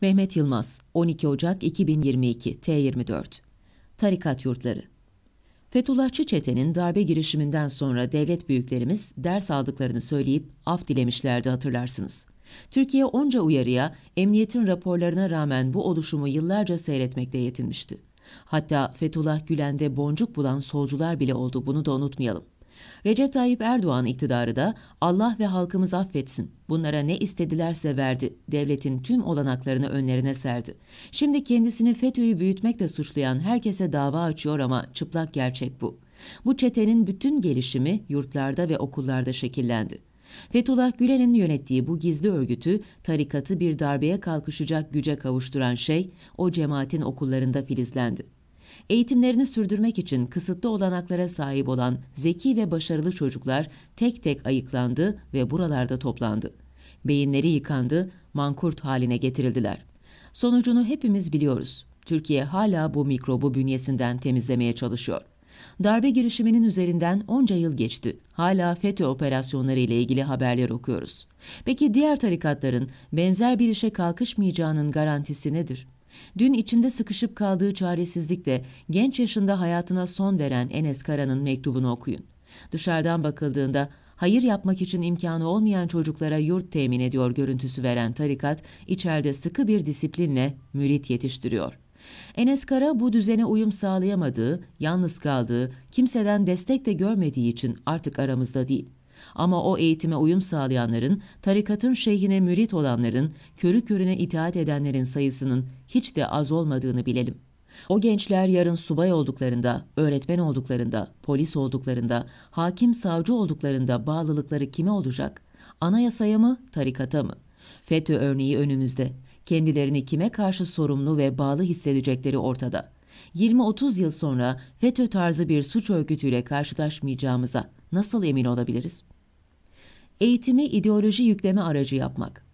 Mehmet Yılmaz 12 Ocak 2022 T24 Tarikat Yurtları Fethullahçı çetenin darbe girişiminden sonra devlet büyüklerimiz ders aldıklarını söyleyip af dilemişlerdi hatırlarsınız. Türkiye onca uyarıya, emniyetin raporlarına rağmen bu oluşumu yıllarca seyretmekte yetinmişti. Hatta Fethullah Gülen'de boncuk bulan solcular bile oldu bunu da unutmayalım. Recep Tayyip Erdoğan iktidarı da Allah ve halkımız affetsin. Bunlara ne istedilerse verdi. Devletin tüm olanaklarını önlerine serdi. Şimdi kendisini FETÖ'yü büyütmekle suçlayan herkese dava açıyor ama çıplak gerçek bu. Bu çetenin bütün gelişimi yurtlarda ve okullarda şekillendi. Fethullah Gülen'in yönettiği bu gizli örgütü, tarikatı bir darbeye kalkışacak güce kavuşturan şey, o cemaatin okullarında filizlendi eğitimlerini sürdürmek için kısıtlı olanaklara sahip olan zeki ve başarılı çocuklar tek tek ayıklandı ve buralarda toplandı. Beyinleri yıkandı, mankurt haline getirildiler. Sonucunu hepimiz biliyoruz. Türkiye hala bu mikrobu bünyesinden temizlemeye çalışıyor. Darbe girişiminin üzerinden onca yıl geçti. Hala FETÖ operasyonları ile ilgili haberler okuyoruz. Peki diğer tarikatların benzer bir işe kalkışmayacağının garantisi nedir? Dün içinde sıkışıp kaldığı çaresizlikle genç yaşında hayatına son veren Enes Kara'nın mektubunu okuyun. Dışarıdan bakıldığında hayır yapmak için imkanı olmayan çocuklara yurt temin ediyor görüntüsü veren tarikat, içeride sıkı bir disiplinle mürit yetiştiriyor. Enes Kara bu düzene uyum sağlayamadığı, yalnız kaldığı, kimseden destek de görmediği için artık aramızda değil. Ama o eğitime uyum sağlayanların, tarikatın şeyhine mürit olanların, körü körüne itaat edenlerin sayısının hiç de az olmadığını bilelim. O gençler yarın subay olduklarında, öğretmen olduklarında, polis olduklarında, hakim savcı olduklarında bağlılıkları kime olacak? Anayasaya mı, tarikata mı? FETÖ örneği önümüzde. Kendilerini kime karşı sorumlu ve bağlı hissedecekleri ortada. 20-30 yıl sonra FETÖ tarzı bir suç örgütüyle karşılaşmayacağımıza nasıl emin olabiliriz? eğitimi ideoloji yükleme aracı yapmak.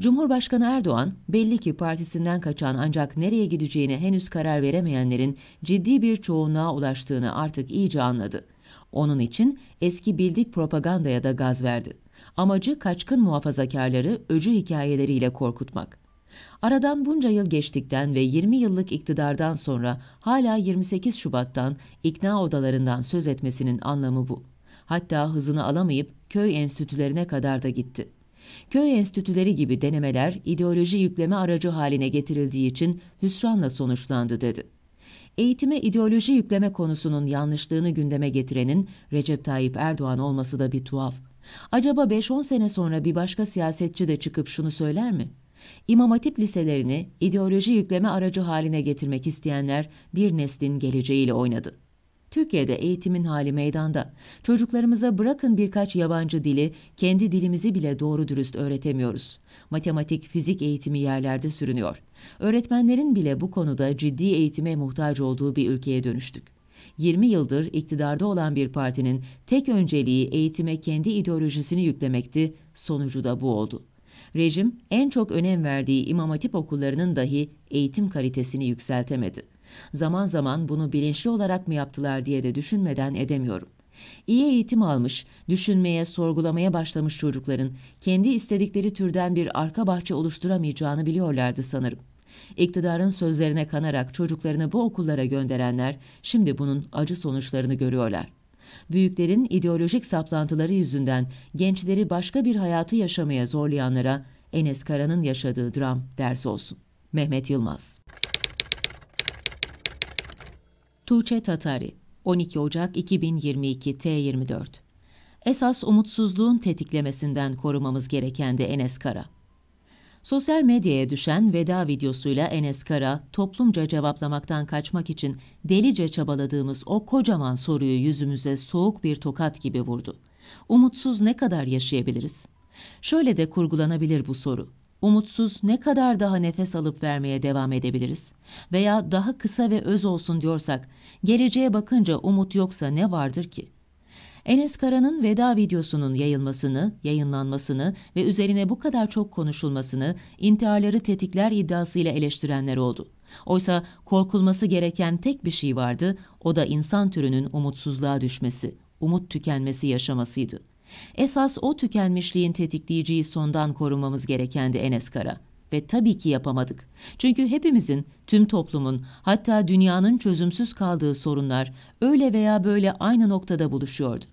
Cumhurbaşkanı Erdoğan, belli ki partisinden kaçan ancak nereye gideceğine henüz karar veremeyenlerin ciddi bir çoğunluğa ulaştığını artık iyice anladı. Onun için eski bildik propagandaya da gaz verdi. Amacı kaçkın muhafazakarları öcü hikayeleriyle korkutmak. Aradan bunca yıl geçtikten ve 20 yıllık iktidardan sonra hala 28 Şubat'tan ikna odalarından söz etmesinin anlamı bu. Hatta hızını alamayıp köy enstitülerine kadar da gitti. Köy enstitüleri gibi denemeler ideoloji yükleme aracı haline getirildiği için hüsranla sonuçlandı dedi. Eğitime ideoloji yükleme konusunun yanlışlığını gündeme getirenin Recep Tayyip Erdoğan olması da bir tuhaf. Acaba 5-10 sene sonra bir başka siyasetçi de çıkıp şunu söyler mi? İmam Hatip liselerini ideoloji yükleme aracı haline getirmek isteyenler bir neslin geleceğiyle oynadı. Türkiye'de eğitimin hali meydanda. Çocuklarımıza bırakın birkaç yabancı dili, kendi dilimizi bile doğru dürüst öğretemiyoruz. Matematik, fizik eğitimi yerlerde sürünüyor. Öğretmenlerin bile bu konuda ciddi eğitime muhtaç olduğu bir ülkeye dönüştük. 20 yıldır iktidarda olan bir partinin tek önceliği eğitime kendi ideolojisini yüklemekti, sonucu da bu oldu. Rejim en çok önem verdiği imam hatip okullarının dahi eğitim kalitesini yükseltemedi. Zaman zaman bunu bilinçli olarak mı yaptılar diye de düşünmeden edemiyorum. İyi eğitim almış, düşünmeye, sorgulamaya başlamış çocukların kendi istedikleri türden bir arka bahçe oluşturamayacağını biliyorlardı sanırım. İktidarın sözlerine kanarak çocuklarını bu okullara gönderenler şimdi bunun acı sonuçlarını görüyorlar. Büyüklerin ideolojik saplantıları yüzünden gençleri başka bir hayatı yaşamaya zorlayanlara Enes Kara'nın yaşadığı dram ders olsun. Mehmet Yılmaz Tuğçe Tatari 12 Ocak 2022 T24 Esas umutsuzluğun tetiklemesinden korumamız gereken de Enes Kara. Sosyal medyaya düşen veda videosuyla Enes Kara, toplumca cevaplamaktan kaçmak için delice çabaladığımız o kocaman soruyu yüzümüze soğuk bir tokat gibi vurdu. Umutsuz ne kadar yaşayabiliriz? Şöyle de kurgulanabilir bu soru umutsuz ne kadar daha nefes alıp vermeye devam edebiliriz? Veya daha kısa ve öz olsun diyorsak, geleceğe bakınca umut yoksa ne vardır ki? Enes Kara'nın veda videosunun yayılmasını, yayınlanmasını ve üzerine bu kadar çok konuşulmasını intiharları tetikler iddiasıyla eleştirenler oldu. Oysa korkulması gereken tek bir şey vardı, o da insan türünün umutsuzluğa düşmesi, umut tükenmesi yaşamasıydı. Esas o tükenmişliğin tetikleyiciyi sondan korumamız gerekendi Enes Kara. Ve tabii ki yapamadık. Çünkü hepimizin, tüm toplumun, hatta dünyanın çözümsüz kaldığı sorunlar öyle veya böyle aynı noktada buluşuyordu.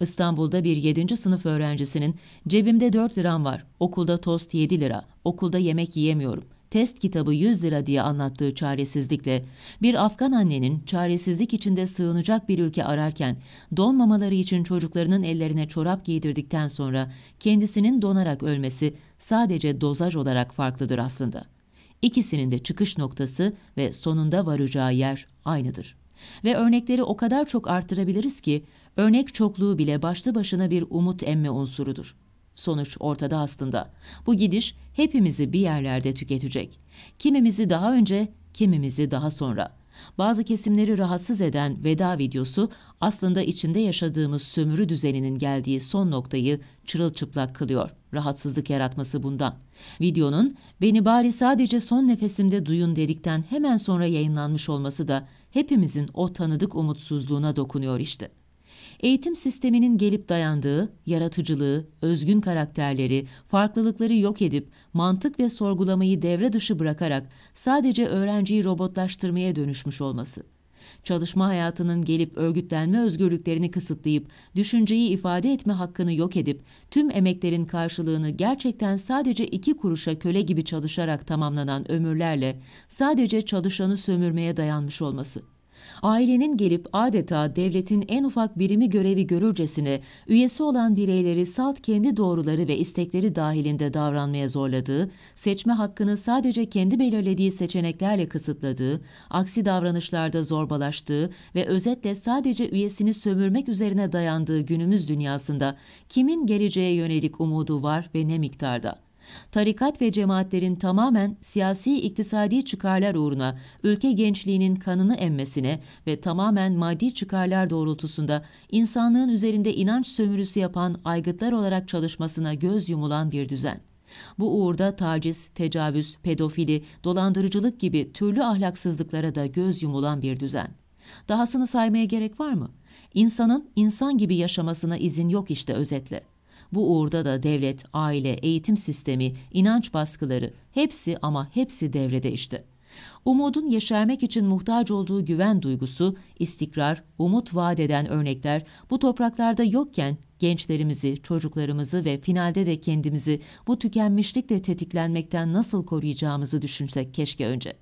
İstanbul'da bir 7. sınıf öğrencisinin cebimde 4 liram var, okulda tost 7 lira, okulda yemek yiyemiyorum, test kitabı 100 lira diye anlattığı çaresizlikle bir Afgan annenin çaresizlik içinde sığınacak bir ülke ararken donmamaları için çocuklarının ellerine çorap giydirdikten sonra kendisinin donarak ölmesi sadece dozaj olarak farklıdır aslında. İkisinin de çıkış noktası ve sonunda varacağı yer aynıdır. Ve örnekleri o kadar çok artırabiliriz ki örnek çokluğu bile başlı başına bir umut emme unsurudur. Sonuç ortada aslında. Bu gidiş hepimizi bir yerlerde tüketecek. Kimimizi daha önce, kimimizi daha sonra. Bazı kesimleri rahatsız eden veda videosu aslında içinde yaşadığımız sömürü düzeninin geldiği son noktayı çırılçıplak kılıyor. Rahatsızlık yaratması bundan. Videonun beni bari sadece son nefesimde duyun dedikten hemen sonra yayınlanmış olması da hepimizin o tanıdık umutsuzluğuna dokunuyor işte eğitim sisteminin gelip dayandığı, yaratıcılığı, özgün karakterleri, farklılıkları yok edip, mantık ve sorgulamayı devre dışı bırakarak sadece öğrenciyi robotlaştırmaya dönüşmüş olması. Çalışma hayatının gelip örgütlenme özgürlüklerini kısıtlayıp, düşünceyi ifade etme hakkını yok edip, tüm emeklerin karşılığını gerçekten sadece iki kuruşa köle gibi çalışarak tamamlanan ömürlerle sadece çalışanı sömürmeye dayanmış olması.'' ailenin gelip adeta devletin en ufak birimi görevi görürcesine üyesi olan bireyleri salt kendi doğruları ve istekleri dahilinde davranmaya zorladığı, seçme hakkını sadece kendi belirlediği seçeneklerle kısıtladığı, aksi davranışlarda zorbalaştığı ve özetle sadece üyesini sömürmek üzerine dayandığı günümüz dünyasında kimin geleceğe yönelik umudu var ve ne miktarda? Tarikat ve cemaatlerin tamamen siyasi iktisadi çıkarlar uğruna ülke gençliğinin kanını emmesine ve tamamen maddi çıkarlar doğrultusunda insanlığın üzerinde inanç sömürüsü yapan aygıtlar olarak çalışmasına göz yumulan bir düzen. Bu uğurda taciz, tecavüz, pedofili, dolandırıcılık gibi türlü ahlaksızlıklara da göz yumulan bir düzen. Dahasını saymaya gerek var mı? İnsanın insan gibi yaşamasına izin yok işte özetle. Bu uğurda da devlet, aile, eğitim sistemi, inanç baskıları hepsi ama hepsi devrede işte. Umudun yeşermek için muhtaç olduğu güven duygusu, istikrar, umut vaat eden örnekler bu topraklarda yokken gençlerimizi, çocuklarımızı ve finalde de kendimizi bu tükenmişlikle tetiklenmekten nasıl koruyacağımızı düşünsek keşke önce.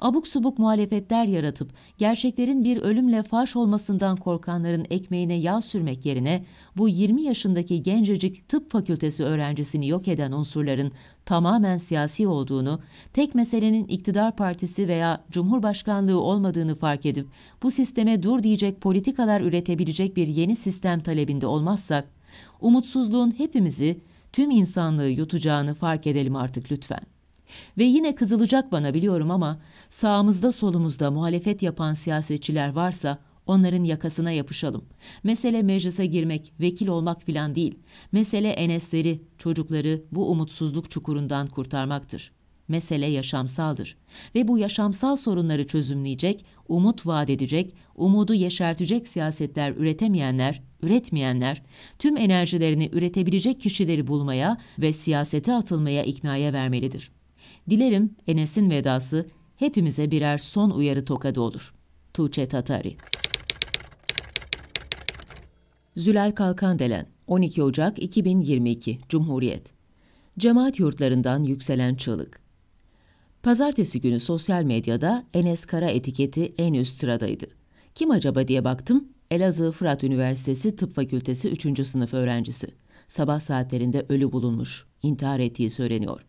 Abuk subuk muhalefetler yaratıp gerçeklerin bir ölümle faş olmasından korkanların ekmeğine yağ sürmek yerine bu 20 yaşındaki gencecik tıp fakültesi öğrencisini yok eden unsurların tamamen siyasi olduğunu, tek meselenin iktidar partisi veya cumhurbaşkanlığı olmadığını fark edip bu sisteme dur diyecek politikalar üretebilecek bir yeni sistem talebinde olmazsak, umutsuzluğun hepimizi, tüm insanlığı yutacağını fark edelim artık lütfen. Ve yine kızılacak bana biliyorum ama sağımızda solumuzda muhalefet yapan siyasetçiler varsa onların yakasına yapışalım. Mesele meclise girmek, vekil olmak filan değil. Mesele enesleri, çocukları bu umutsuzluk çukurundan kurtarmaktır. Mesele yaşamsaldır ve bu yaşamsal sorunları çözümleyecek, umut vaat edecek, umudu yeşertecek siyasetler üretemeyenler, üretmeyenler, tüm enerjilerini üretebilecek kişileri bulmaya ve siyasete atılmaya iknaya vermelidir.'' Dilerim Enes'in vedası hepimize birer son uyarı tokadı olur. Tuğçe Tatari Zülal Kalkandelen 12 Ocak 2022 Cumhuriyet Cemaat yurtlarından yükselen çığlık Pazartesi günü sosyal medyada Enes Kara etiketi en üst sıradaydı. Kim acaba diye baktım, Elazığ Fırat Üniversitesi Tıp Fakültesi 3. sınıf öğrencisi. Sabah saatlerinde ölü bulunmuş, intihar ettiği söyleniyor.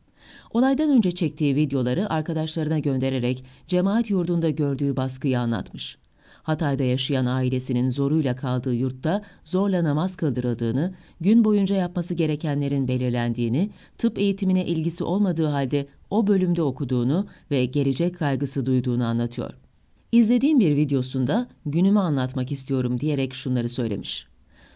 Olaydan önce çektiği videoları arkadaşlarına göndererek cemaat yurdunda gördüğü baskıyı anlatmış. Hatay'da yaşayan ailesinin zoruyla kaldığı yurtta zorla namaz kıldırıldığını, gün boyunca yapması gerekenlerin belirlendiğini, tıp eğitimine ilgisi olmadığı halde o bölümde okuduğunu ve gelecek kaygısı duyduğunu anlatıyor. İzlediğim bir videosunda günümü anlatmak istiyorum diyerek şunları söylemiş.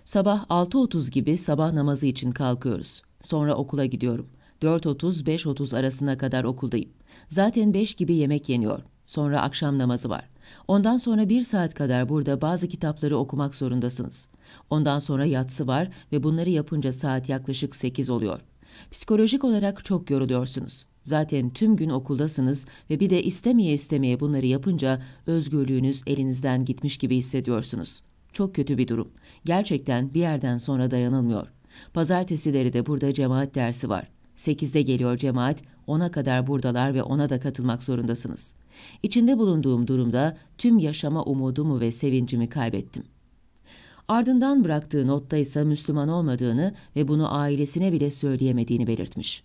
Sabah 6.30 gibi sabah namazı için kalkıyoruz. Sonra okula gidiyorum.'' 4.30-5.30 arasına kadar okuldayım. Zaten 5 gibi yemek yeniyor. Sonra akşam namazı var. Ondan sonra bir saat kadar burada bazı kitapları okumak zorundasınız. Ondan sonra yatsı var ve bunları yapınca saat yaklaşık 8 oluyor. Psikolojik olarak çok yoruluyorsunuz. Zaten tüm gün okuldasınız ve bir de istemeye istemeye bunları yapınca özgürlüğünüz elinizden gitmiş gibi hissediyorsunuz. Çok kötü bir durum. Gerçekten bir yerden sonra dayanılmıyor. Pazartesileri de burada cemaat dersi var. 8'de geliyor cemaat, ona kadar buradalar ve ona da katılmak zorundasınız. İçinde bulunduğum durumda tüm yaşama umudumu ve sevincimi kaybettim. Ardından bıraktığı notta ise Müslüman olmadığını ve bunu ailesine bile söyleyemediğini belirtmiş.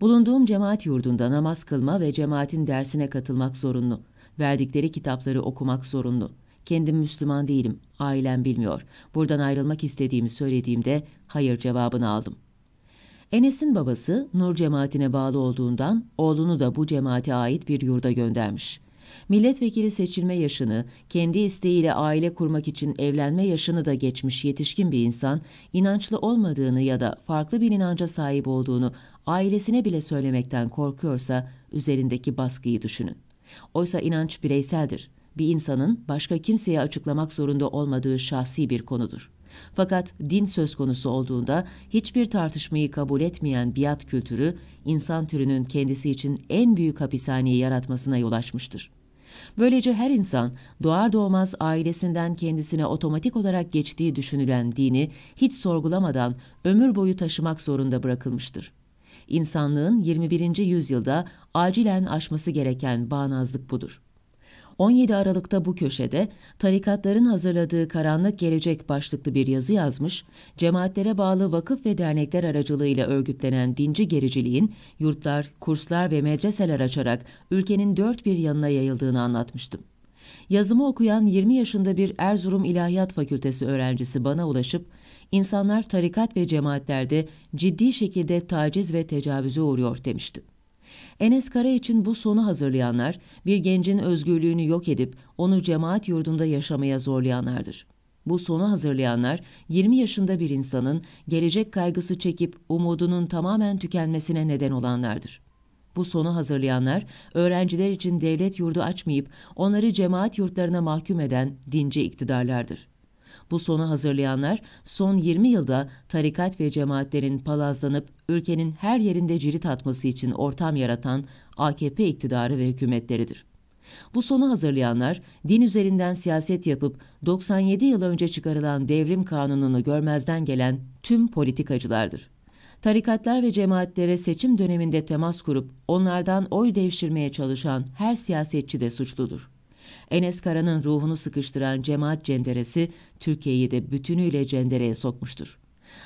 Bulunduğum cemaat yurdunda namaz kılma ve cemaatin dersine katılmak zorunlu. Verdikleri kitapları okumak zorunlu. Kendim Müslüman değilim, ailem bilmiyor. Buradan ayrılmak istediğimi söylediğimde hayır cevabını aldım.'' Enes'in babası Nur cemaatine bağlı olduğundan oğlunu da bu cemaate ait bir yurda göndermiş. Milletvekili seçilme yaşını, kendi isteğiyle aile kurmak için evlenme yaşını da geçmiş yetişkin bir insan, inançlı olmadığını ya da farklı bir inanca sahip olduğunu ailesine bile söylemekten korkuyorsa üzerindeki baskıyı düşünün. Oysa inanç bireyseldir. Bir insanın başka kimseye açıklamak zorunda olmadığı şahsi bir konudur. Fakat din söz konusu olduğunda hiçbir tartışmayı kabul etmeyen biat kültürü, insan türünün kendisi için en büyük hapishaneyi yaratmasına yol açmıştır. Böylece her insan doğar doğmaz ailesinden kendisine otomatik olarak geçtiği düşünülen dini hiç sorgulamadan ömür boyu taşımak zorunda bırakılmıştır. İnsanlığın 21. yüzyılda acilen aşması gereken bağnazlık budur. 17 Aralık'ta bu köşede tarikatların hazırladığı Karanlık Gelecek başlıklı bir yazı yazmış, cemaatlere bağlı vakıf ve dernekler aracılığıyla örgütlenen dinci gericiliğin yurtlar, kurslar ve medreseler açarak ülkenin dört bir yanına yayıldığını anlatmıştım. Yazımı okuyan 20 yaşında bir Erzurum İlahiyat Fakültesi öğrencisi bana ulaşıp, insanlar tarikat ve cemaatlerde ciddi şekilde taciz ve tecavüze uğruyor demişti. Enes Kara için bu sonu hazırlayanlar bir gencin özgürlüğünü yok edip onu cemaat yurdunda yaşamaya zorlayanlardır. Bu sonu hazırlayanlar 20 yaşında bir insanın gelecek kaygısı çekip umudunun tamamen tükenmesine neden olanlardır. Bu sonu hazırlayanlar öğrenciler için devlet yurdu açmayıp onları cemaat yurtlarına mahkum eden dinci iktidarlardır. Bu sonu hazırlayanlar son 20 yılda tarikat ve cemaatlerin palazlanıp ülkenin her yerinde cirit atması için ortam yaratan AKP iktidarı ve hükümetleridir. Bu sonu hazırlayanlar din üzerinden siyaset yapıp 97 yıl önce çıkarılan devrim kanununu görmezden gelen tüm politikacılardır. Tarikatlar ve cemaatlere seçim döneminde temas kurup onlardan oy devşirmeye çalışan her siyasetçi de suçludur. Enes Kara'nın ruhunu sıkıştıran cemaat cenderesi Türkiye'yi de bütünüyle cendereye sokmuştur.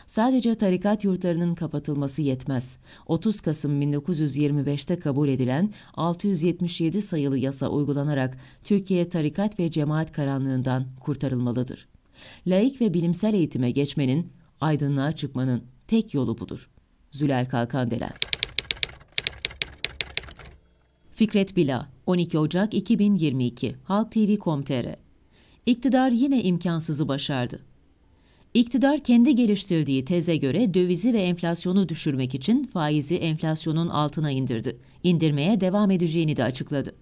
Sadece tarikat yurtlarının kapatılması yetmez. 30 Kasım 1925'te kabul edilen 677 sayılı yasa uygulanarak Türkiye tarikat ve cemaat karanlığından kurtarılmalıdır. Laik ve bilimsel eğitime geçmenin, aydınlığa çıkmanın tek yolu budur. Zülal Kalkandeler Fikret Bila, 12 Ocak 2022, Halk TV.com.tr İktidar yine imkansızı başardı. İktidar kendi geliştirdiği teze göre dövizi ve enflasyonu düşürmek için faizi enflasyonun altına indirdi. İndirmeye devam edeceğini de açıkladı.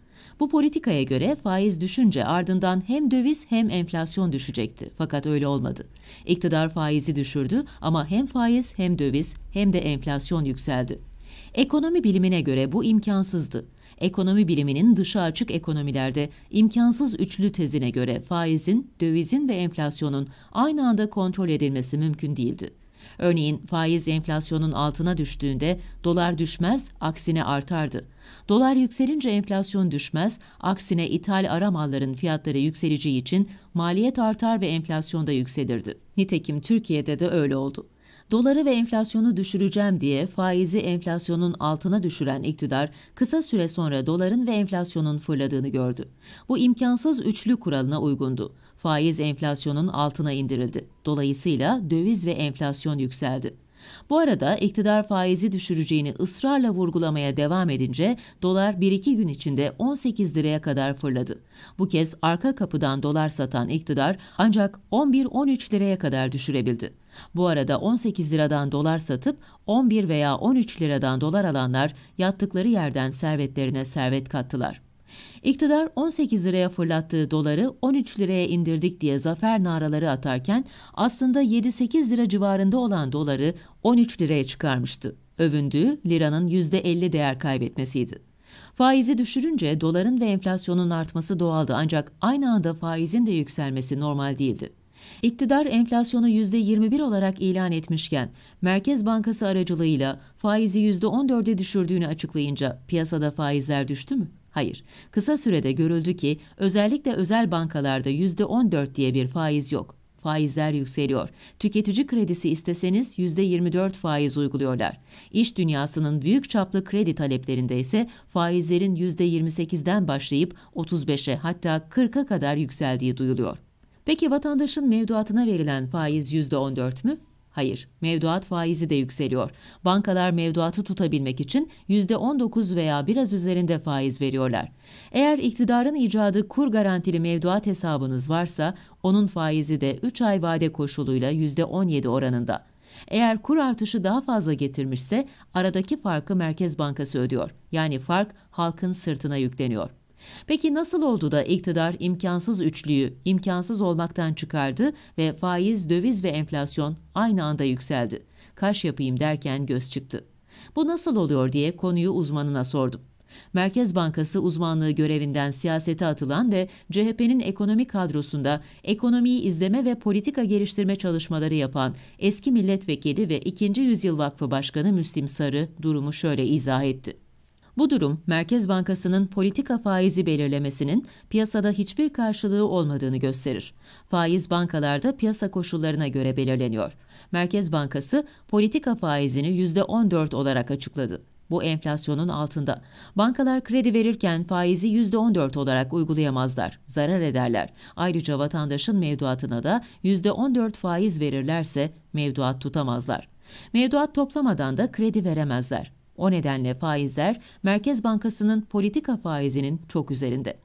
Bu politikaya göre faiz düşünce ardından hem döviz hem enflasyon düşecekti. Fakat öyle olmadı. İktidar faizi düşürdü ama hem faiz hem döviz hem de enflasyon yükseldi. Ekonomi bilimine göre bu imkansızdı. Ekonomi biliminin dışa açık ekonomilerde imkansız üçlü tezine göre faizin, dövizin ve enflasyonun aynı anda kontrol edilmesi mümkün değildi. Örneğin faiz enflasyonun altına düştüğünde dolar düşmez, aksine artardı. Dolar yükselince enflasyon düşmez, aksine ithal ara malların fiyatları yükseleceği için maliyet artar ve enflasyon da yükselirdi. Nitekim Türkiye'de de öyle oldu doları ve enflasyonu düşüreceğim diye faizi enflasyonun altına düşüren iktidar kısa süre sonra doların ve enflasyonun fırladığını gördü. Bu imkansız üçlü kuralına uygundu. Faiz enflasyonun altına indirildi. Dolayısıyla döviz ve enflasyon yükseldi. Bu arada iktidar faizi düşüreceğini ısrarla vurgulamaya devam edince dolar 1-2 gün içinde 18 liraya kadar fırladı. Bu kez arka kapıdan dolar satan iktidar ancak 11-13 liraya kadar düşürebildi. Bu arada 18 liradan dolar satıp 11 veya 13 liradan dolar alanlar yattıkları yerden servetlerine servet kattılar. İktidar 18 liraya fırlattığı doları 13 liraya indirdik diye zafer naraları atarken aslında 7-8 lira civarında olan doları 13 liraya çıkarmıştı. Övündüğü liranın %50 değer kaybetmesiydi. Faizi düşürünce doların ve enflasyonun artması doğaldı ancak aynı anda faizin de yükselmesi normal değildi. İktidar enflasyonu %21 olarak ilan etmişken Merkez Bankası aracılığıyla faizi %14'e düşürdüğünü açıklayınca piyasada faizler düştü mü? Hayır, kısa sürede görüldü ki özellikle özel bankalarda %14 diye bir faiz yok. Faizler yükseliyor. Tüketici kredisi isteseniz %24 faiz uyguluyorlar. İş dünyasının büyük çaplı kredi taleplerinde ise faizlerin %28'den başlayıp 35'e hatta 40'a kadar yükseldiği duyuluyor. Peki vatandaşın mevduatına verilen faiz %14 mü? Hayır, mevduat faizi de yükseliyor. Bankalar mevduatı tutabilmek için %19 veya biraz üzerinde faiz veriyorlar. Eğer iktidarın icadı kur garantili mevduat hesabınız varsa, onun faizi de 3 ay vade koşuluyla %17 oranında. Eğer kur artışı daha fazla getirmişse aradaki farkı Merkez Bankası ödüyor. Yani fark halkın sırtına yükleniyor. Peki nasıl oldu da iktidar imkansız üçlüyü imkansız olmaktan çıkardı ve faiz, döviz ve enflasyon aynı anda yükseldi? Kaş yapayım derken göz çıktı. Bu nasıl oluyor diye konuyu uzmanına sordum. Merkez Bankası uzmanlığı görevinden siyasete atılan ve CHP'nin ekonomi kadrosunda ekonomiyi izleme ve politika geliştirme çalışmaları yapan eski milletvekili ve 2. Yüzyıl Vakfı Başkanı Müslim Sarı durumu şöyle izah etti. Bu durum Merkez Bankası'nın politika faizi belirlemesinin piyasada hiçbir karşılığı olmadığını gösterir. Faiz bankalarda piyasa koşullarına göre belirleniyor. Merkez Bankası politika faizini %14 olarak açıkladı. Bu enflasyonun altında. Bankalar kredi verirken faizi %14 olarak uygulayamazlar, zarar ederler. Ayrıca vatandaşın mevduatına da %14 faiz verirlerse mevduat tutamazlar. Mevduat toplamadan da kredi veremezler. O nedenle faizler Merkez Bankası'nın politika faizinin çok üzerinde.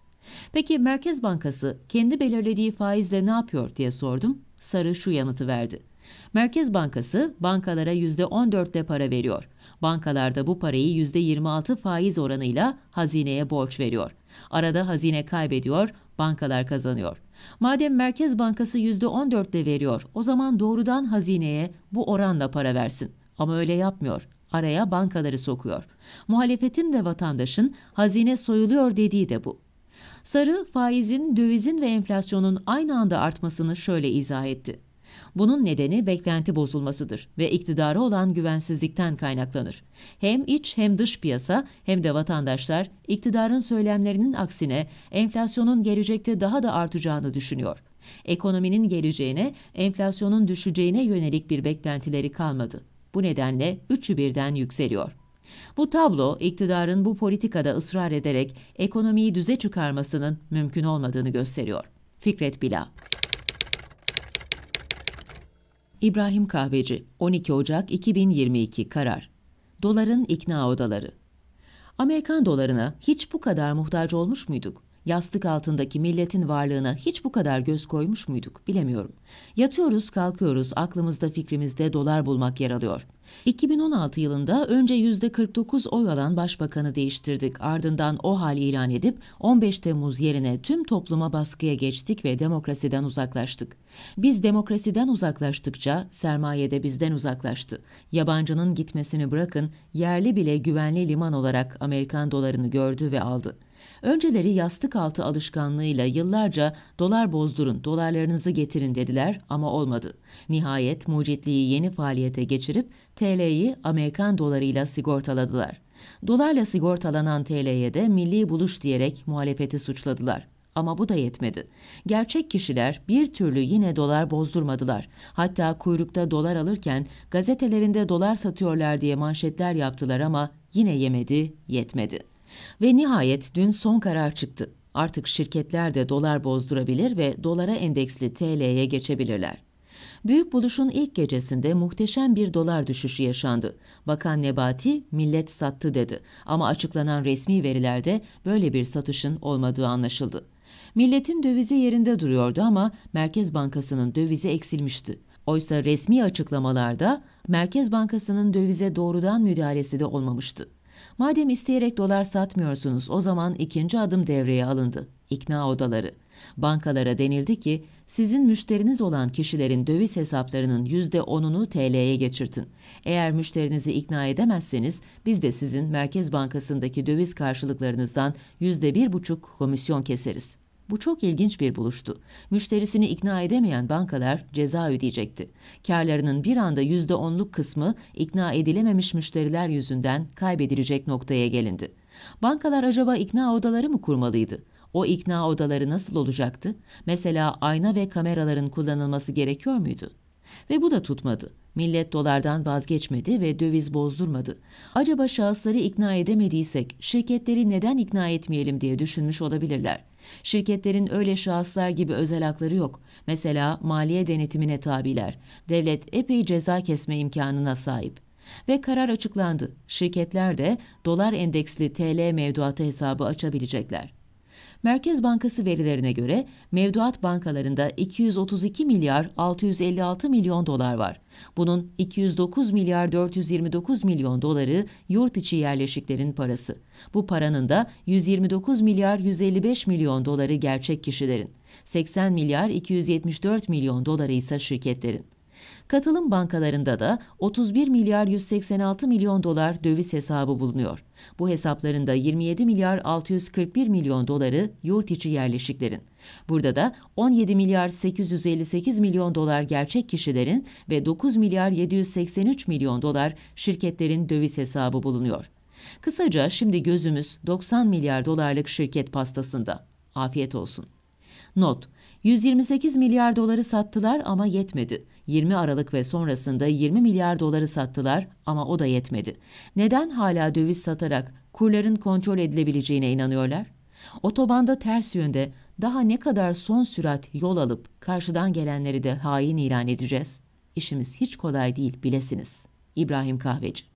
Peki Merkez Bankası kendi belirlediği faizle ne yapıyor diye sordum. Sarı şu yanıtı verdi. Merkez Bankası bankalara %14'le para veriyor. Bankalar da bu parayı %26 faiz oranıyla hazineye borç veriyor. Arada hazine kaybediyor, bankalar kazanıyor. Madem Merkez Bankası %14'le veriyor, o zaman doğrudan hazineye bu oranla para versin. Ama öyle yapmıyor araya bankaları sokuyor. Muhalefetin ve vatandaşın hazine soyuluyor dediği de bu. Sarı faizin, dövizin ve enflasyonun aynı anda artmasını şöyle izah etti. Bunun nedeni beklenti bozulmasıdır ve iktidara olan güvensizlikten kaynaklanır. Hem iç hem dış piyasa hem de vatandaşlar iktidarın söylemlerinin aksine enflasyonun gelecekte daha da artacağını düşünüyor. Ekonominin geleceğine, enflasyonun düşeceğine yönelik bir beklentileri kalmadı. Bu nedenle üçü birden yükseliyor. Bu tablo iktidarın bu politikada ısrar ederek ekonomiyi düze çıkarmasının mümkün olmadığını gösteriyor. Fikret Bila İbrahim Kahveci 12 Ocak 2022 karar Doların ikna odaları Amerikan dolarına hiç bu kadar muhtaç olmuş muyduk? Yastık altındaki milletin varlığına hiç bu kadar göz koymuş muyduk bilemiyorum. Yatıyoruz, kalkıyoruz, aklımızda fikrimizde dolar bulmak yer alıyor. 2016 yılında önce %49 oy alan başbakanı değiştirdik. Ardından o hal ilan edip 15 Temmuz yerine tüm topluma baskıya geçtik ve demokrasiden uzaklaştık. Biz demokrasiden uzaklaştıkça sermaye de bizden uzaklaştı. Yabancının gitmesini bırakın, yerli bile güvenli liman olarak Amerikan dolarını gördü ve aldı. Önceleri yastık altı alışkanlığıyla yıllarca dolar bozdurun, dolarlarınızı getirin dediler ama olmadı. Nihayet mucitliği yeni faaliyete geçirip TL'yi Amerikan dolarıyla sigortaladılar. Dolarla sigortalanan TL'ye de milli buluş diyerek muhalefeti suçladılar. Ama bu da yetmedi. Gerçek kişiler bir türlü yine dolar bozdurmadılar. Hatta kuyrukta dolar alırken gazetelerinde dolar satıyorlar diye manşetler yaptılar ama yine yemedi, yetmedi. Ve nihayet dün son karar çıktı. Artık şirketler de dolar bozdurabilir ve dolara endeksli TL'ye geçebilirler. Büyük buluşun ilk gecesinde muhteşem bir dolar düşüşü yaşandı. Bakan Nebati, millet sattı dedi. Ama açıklanan resmi verilerde böyle bir satışın olmadığı anlaşıldı. Milletin dövizi yerinde duruyordu ama Merkez Bankası'nın dövizi eksilmişti. Oysa resmi açıklamalarda Merkez Bankası'nın dövize doğrudan müdahalesi de olmamıştı. Madem isteyerek dolar satmıyorsunuz o zaman ikinci adım devreye alındı. İkna odaları. Bankalara denildi ki sizin müşteriniz olan kişilerin döviz hesaplarının yüzde onunu TL'ye geçirtin. Eğer müşterinizi ikna edemezseniz biz de sizin Merkez Bankası'ndaki döviz karşılıklarınızdan yüzde bir buçuk komisyon keseriz. Bu çok ilginç bir buluştu. Müşterisini ikna edemeyen bankalar ceza ödeyecekti. Kârlarının bir anda yüzde onluk kısmı ikna edilememiş müşteriler yüzünden kaybedilecek noktaya gelindi. Bankalar acaba ikna odaları mı kurmalıydı? O ikna odaları nasıl olacaktı? Mesela ayna ve kameraların kullanılması gerekiyor muydu? Ve bu da tutmadı. Millet dolardan vazgeçmedi ve döviz bozdurmadı. Acaba şahısları ikna edemediysek şirketleri neden ikna etmeyelim diye düşünmüş olabilirler. Şirketlerin öyle şahıslar gibi özel hakları yok. Mesela maliye denetimine tabiler. Devlet epey ceza kesme imkanına sahip. Ve karar açıklandı. Şirketler de dolar endeksli TL mevduatı hesabı açabilecekler. Merkez Bankası verilerine göre mevduat bankalarında 232 milyar 656 milyon dolar var. Bunun 209 milyar 429 milyon doları yurt içi yerleşiklerin parası. Bu paranın da 129 milyar 155 milyon doları gerçek kişilerin, 80 milyar 274 milyon doları ise şirketlerin. Katılım bankalarında da 31 milyar 186 milyon dolar döviz hesabı bulunuyor. Bu hesaplarında 27 milyar 641 milyon doları yurt içi yerleşiklerin. Burada da 17 milyar 858 milyon dolar gerçek kişilerin ve 9 milyar 783 milyon dolar şirketlerin döviz hesabı bulunuyor. Kısaca şimdi gözümüz 90 milyar dolarlık şirket pastasında. Afiyet olsun. Not 128 milyar doları sattılar ama yetmedi. 20 Aralık ve sonrasında 20 milyar doları sattılar ama o da yetmedi. Neden hala döviz satarak kurların kontrol edilebileceğine inanıyorlar? Otobanda ters yönde daha ne kadar son sürat yol alıp karşıdan gelenleri de hain ilan edeceğiz? İşimiz hiç kolay değil bilesiniz. İbrahim Kahveci